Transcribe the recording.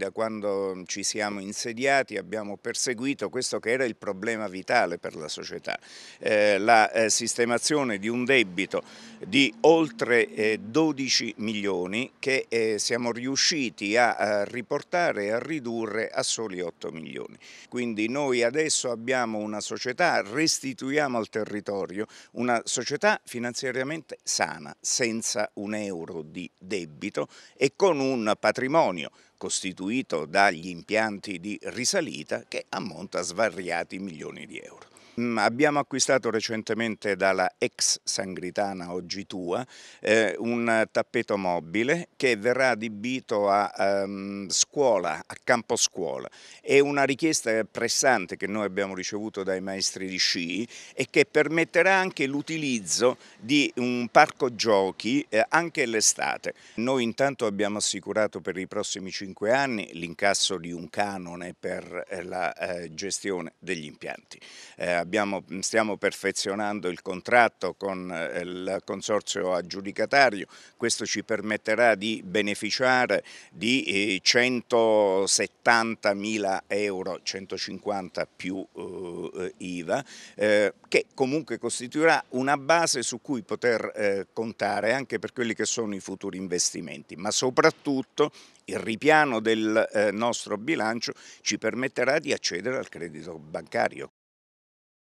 da quando ci siamo insediati abbiamo perseguito questo che era il problema vitale per la società, eh, la eh, sistemazione di un debito di oltre eh, 12 milioni che eh, siamo riusciti a, a riportare e a ridurre a soli 8 milioni. Quindi noi adesso abbiamo una società, restituiamo al territorio una società finanziariamente sana, senza un euro di debito e con un patrimonio costituito dagli impianti di risalita che ammonta svariati milioni di euro. Mm, abbiamo acquistato recentemente dalla ex Sangritana Oggi Tua eh, un tappeto mobile che verrà adibito a um, scuola, a campo scuola. È una richiesta pressante che noi abbiamo ricevuto dai maestri di sci e che permetterà anche l'utilizzo di un parco giochi eh, anche l'estate. Noi intanto abbiamo assicurato per i prossimi cinque anni l'incasso di un canone per eh, la eh, gestione degli impianti eh, abbiamo, stiamo perfezionando il contratto con eh, il consorzio aggiudicatario, questo ci permetterà di beneficiare di 170 eh, mila euro, 150 più eh, IVA, eh, che comunque costituirà una base su cui poter eh, contare anche per quelli che sono i futuri investimenti, ma soprattutto il ripiano del eh, nostro bilancio ci permetterà di accedere al credito bancario.